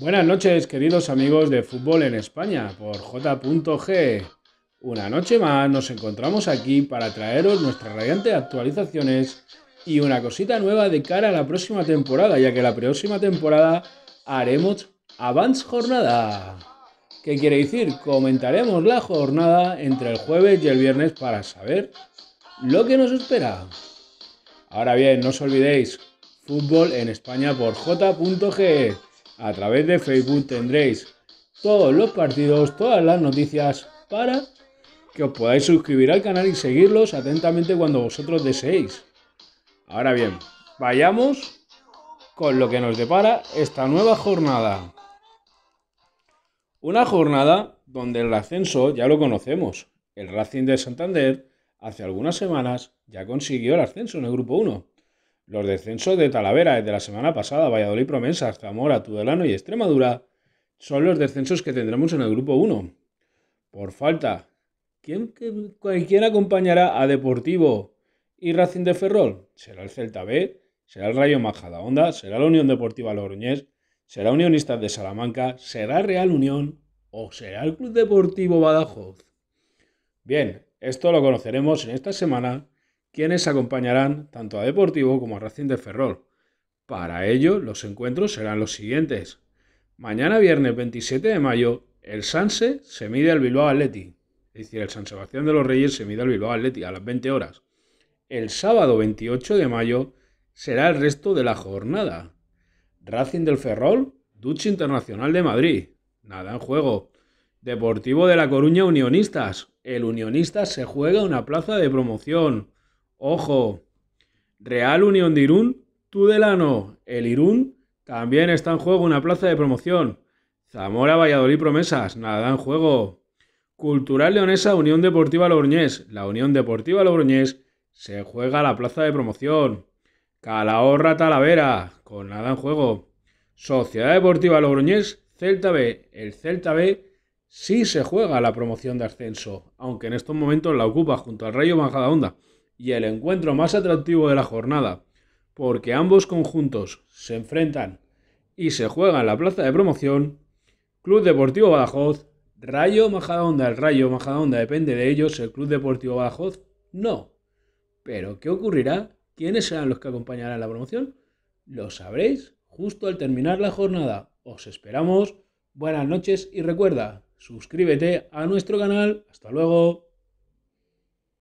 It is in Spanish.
Buenas noches, queridos amigos de Fútbol en España, por J.G. Una noche más nos encontramos aquí para traeros nuestras radiantes actualizaciones y una cosita nueva de cara a la próxima temporada, ya que la próxima temporada haremos Avance Jornada. ¿Qué quiere decir? Comentaremos la jornada entre el jueves y el viernes para saber lo que nos espera. Ahora bien, no os olvidéis, fútbol en España por J.G a través de Facebook tendréis todos los partidos, todas las noticias para que os podáis suscribir al canal y seguirlos atentamente cuando vosotros deseéis. Ahora bien, vayamos con lo que nos depara esta nueva jornada. Una jornada donde el ascenso ya lo conocemos. El Racing de Santander hace algunas semanas ya consiguió el ascenso en el Grupo 1. Los descensos de Talavera desde la semana pasada, Valladolid, promesa, Zamora, Tudelano y Extremadura son los descensos que tendremos en el grupo 1. Por falta, ¿quién, quién acompañará a Deportivo y Racing de Ferrol? ¿Será el Celta B? ¿Será el Rayo Majadahonda? ¿Será la Unión Deportiva Logroñés? ¿Será Unionistas de Salamanca? ¿Será Real Unión? ¿O será el Club Deportivo Badajoz? Bien, esto lo conoceremos en esta semana quienes acompañarán tanto a Deportivo como a Racing de Ferrol. Para ello, los encuentros serán los siguientes. Mañana viernes 27 de mayo, el Sanse se mide al Bilbao Atleti. Es decir, el San Sebastián de los Reyes se mide al Bilbao Atleti a las 20 horas. El sábado 28 de mayo será el resto de la jornada. Racing del Ferrol, Duch Internacional de Madrid. Nada en juego. Deportivo de La Coruña Unionistas. El Unionistas se juega una plaza de promoción. Ojo, Real Unión de Irún, Tudelano, el Irún, también está en juego una plaza de promoción. Zamora, Valladolid, Promesas, nada en juego. Cultural Leonesa, Unión Deportiva Logroñés. La Unión Deportiva Logroñés se juega la plaza de promoción. Calahorra, Talavera, con nada en juego. Sociedad Deportiva Logroñés, Celta B. El Celta B sí se juega la promoción de ascenso, aunque en estos momentos la ocupa junto al Rayo Onda y el encuentro más atractivo de la jornada, porque ambos conjuntos se enfrentan y se juegan en la plaza de promoción, Club Deportivo Badajoz, Rayo Majadahonda, el Rayo Majadahonda depende de ellos, el Club Deportivo Badajoz no. Pero ¿qué ocurrirá? ¿Quiénes serán los que acompañarán la promoción? Lo sabréis justo al terminar la jornada. Os esperamos. Buenas noches y recuerda, suscríbete a nuestro canal. Hasta luego.